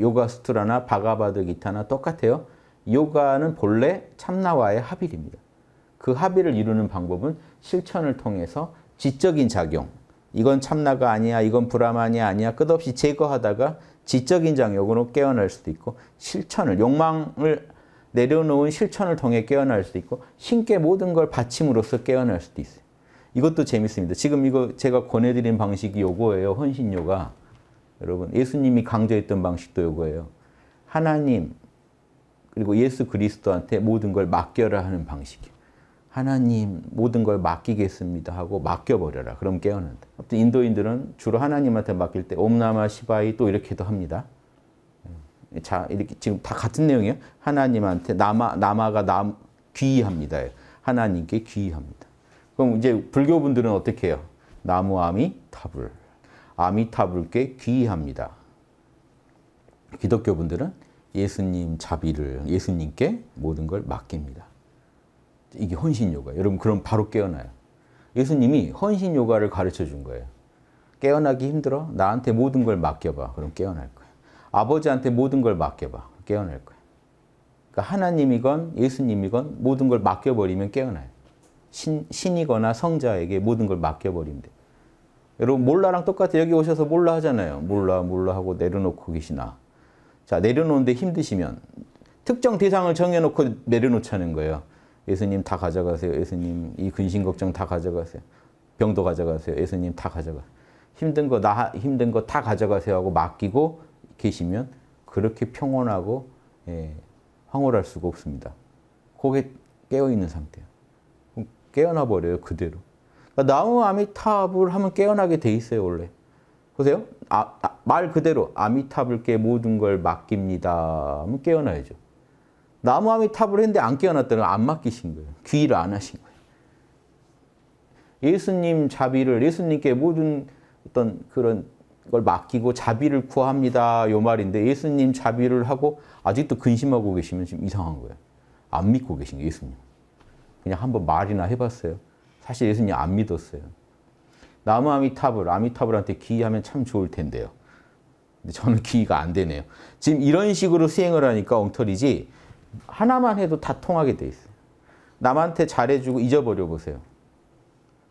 요가스트라나 바가바드 기타나 똑같아요. 요가는 본래 참나와의 합일입니다. 그 합의를 이루는 방법은 실천을 통해서 지적인 작용, 이건 참나가 아니야, 이건 브라만이 아니야, 끝없이 제거하다가 지적인 장용으로 깨어날 수도 있고 실천을, 욕망을 내려놓은 실천을 통해 깨어날 수도 있고 신께 모든 걸받침으로써 깨어날 수도 있어요. 이것도 재밌습니다. 지금 이거 제가 권해드린 방식이 요거예요. 헌신요가. 여러분, 예수님이 강조했던 방식도 이거예요 하나님, 그리고 예수 그리스도한테 모든 걸 맡겨라 하는 방식이에요. 하나님, 모든 걸 맡기겠습니다 하고 맡겨버려라. 그럼 깨어난다. 아무튼 인도인들은 주로 하나님한테 맡길 때 옴나마 시바이 또 이렇게도 합니다. 예. 자, 이렇게 지금 다 같은 내용이에요. 하나님한테 남아, 남아가 남, 귀의합니다. 하나님께 귀의합니다. 그럼 이제 불교분들은 어떻게 해요? 나무아미 타불. 아미타불께 귀합니다 기독교분들은 예수님 자비를 예수님께 모든 걸 맡깁니다. 이게 헌신 요가. 여러분 그럼 바로 깨어나요. 예수님이 헌신 요가를 가르쳐 준 거예요. 깨어나기 힘들어? 나한테 모든 걸 맡겨봐. 그럼 깨어날 거야. 아버지한테 모든 걸 맡겨봐. 깨어날 거야. 그러니까 하나님이건 예수님이건 모든 걸 맡겨버리면 깨어나요. 신, 신이거나 성자에게 모든 걸 맡겨버리면 돼. 여러분 몰라랑 똑같아 여기 오셔서 몰라 하잖아요. 몰라 몰라 하고 내려놓고 계시나. 자 내려놓는데 힘드시면 특정 대상을 정해놓고 내려놓자는 거예요. 예수님 다 가져가세요. 예수님 이 근심 걱정 다 가져가세요. 병도 가져가세요. 예수님 다 가져가. 힘든 거 나 힘든 거 다 가져가세요 하고 맡기고 계시면 그렇게 평온하고 예, 황홀할 수가 없습니다. 그게 깨어 있는 상태예요. 깨어나 버려요 그대로. 그러니까 나무 아미타불 하면 깨어나게 돼 있어요 원래. 보세요. 아, 아, 말 그대로 아미타불께 모든 걸 맡깁니다 하면 깨어나야죠. 나무 아미타불 했는데 안 깨어났다는 안 맡기신 거예요. 귀를 안 하신 거예요. 예수님 자비를 예수님께 모든 어떤 그런 걸 맡기고 자비를 구합니다. 요 말인데 예수님 자비를 하고 아직도 근심하고 계시면 지금 이상한 거예요. 안 믿고 계신 게 예수님. 그냥 한번 말이나 해봤어요. 사실 예수님 안 믿었어요. 나무 아미타불, 아미타불한테 귀의하면 참 좋을 텐데요. 근데 저는 귀의가 안 되네요. 지금 이런 식으로 수행을 하니까 엉터리지 하나만 해도 다 통하게 돼 있어요. 남한테 잘해주고 잊어버려 보세요.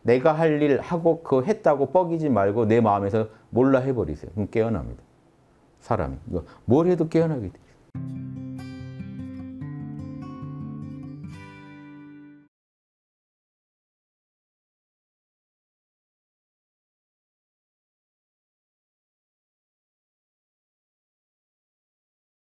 내가 할 일 하고 그 했다고 뻐기지 말고 내 마음에서 몰라 해버리세요. 그럼 깨어납니다. 사람이. 그러니까 뭘 해도 깨어나게 돼요.